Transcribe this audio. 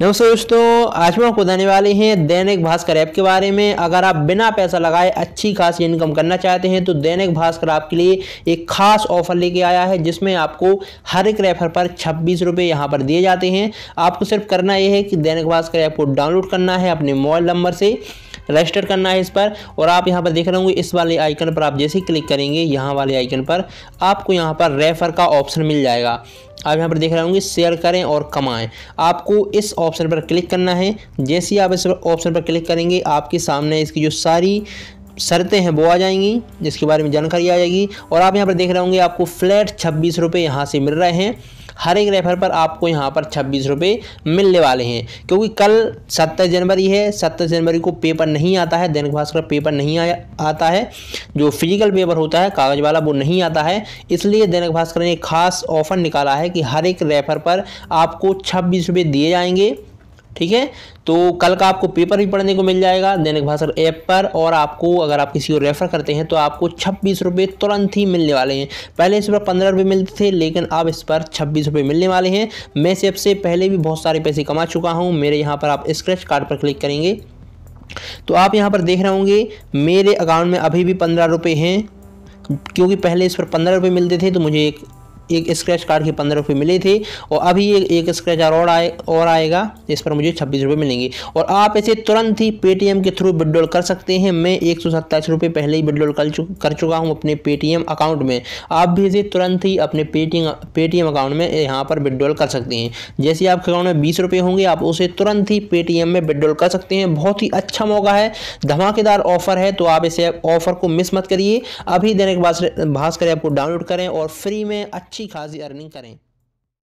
नमस्ते दोस्तों आज मैं आपको बताने वाले हैं दैनिक भास्कर ऐप के बारे में अगर आप बिना पैसा लगाए अच्छी खासी इनकम करना चाहते हैं तो दैनिक भास्कर आपके लिए एक खास ऑफर लेके आया है जिसमें आपको हर एक रेफर पर छब्बीस रुपये यहाँ पर दिए जाते हैं आपको सिर्फ करना यह है कि दैनिक भास्कर ऐप को डाउनलोड करना है अपने मोबाइल नंबर से रजिस्टर करना है इस पर और आप यहाँ पर देख रहे होंगे इस वाले आइकन पर आप जैसे क्लिक करेंगे यहाँ वाले आइकन पर आपको यहाँ पर रेफर का ऑप्शन मिल जाएगा आप यहाँ पर देख रहे होंगे शेयर करें और कमाएं आपको इस ऑप्शन पर क्लिक करना है जैसे ही आप इस ऑप्शन पर क्लिक करेंगे आपके सामने इसकी जो सारी शर्तें हैं वो आ जाएंगी जिसके बारे में जानकारी आ जाएगी और आप यहाँ पर देख रहे होंगे आपको फ्लैट छब्बीस रुपये यहाँ से मिल रहे हैं हर एक रेफर पर आपको यहाँ पर छब्बीस रुपये मिलने वाले हैं क्योंकि कल सत्ताईस जनवरी है सत्ताईस जनवरी को पेपर नहीं आता है दैनिक भास्कर पेपर नहीं आया आता है जो फिजिकल पेपर होता है कागज़ वाला वो नहीं आता है इसलिए दैनिक भास्कर ने खास ऑफर निकाला है कि हर एक रेफर पर आपको छब्बीस रुपये दिए जाएंगे ठीक है तो कल का आपको पेपर भी पढ़ने को मिल जाएगा दैनिक भास्कर ऐप पर और आपको अगर आप किसी को रेफ़र करते हैं तो आपको छब्बीस रुपये तुरंत ही मिलने वाले हैं पहले इस पर पंद्रह रुपये मिलते थे लेकिन अब इस पर छब्बीस रुपये मिलने वाले हैं मैं इस से पहले भी बहुत सारे पैसे कमा चुका हूँ मेरे यहाँ पर आप स्क्रैच कार्ड पर क्लिक करेंगे तो आप यहाँ पर देख रहे होंगे मेरे अकाउंट में अभी भी पंद्रह रुपये हैं क्योंकि पहले इस पर पंद्रह रुपये मिलते थे तो मुझे एक एक स्क्रैच कार्ड की पंद्रह रुपये मिली थी और अभी एक, एक स्क्रैच कार्ड और आए और आएगा इस पर मुझे छब्बीस रुपये मिलेंगे और आप इसे तुरंत ही पेटीएम के थ्रू विड्रॉल कर सकते हैं मैं एक सौ सत्ताईस रुपये पहले ही विड्रॉल कर चुक कर चुका हूँ अपने पेटीएम अकाउंट में आप भी इसे तुरंत ही अपने पेटीएम पेटीएम अकाउंट में यहाँ पर विड्रॉल कर सकते हैं जैसे आपके अकाउंट में बीस रुपये होंगे आप उसे तुरंत ही पेटीएम में विड्रॉल कर सकते हैं बहुत ही अच्छा मौका है धमाकेदार ऑफर है तो आप इसे ऑफर को मिस मत करिए अभी दैनिक भास्कर ऐप को डाउनलोड करें और फ्री में अच्छा अच्छी खासी अर्निंग करें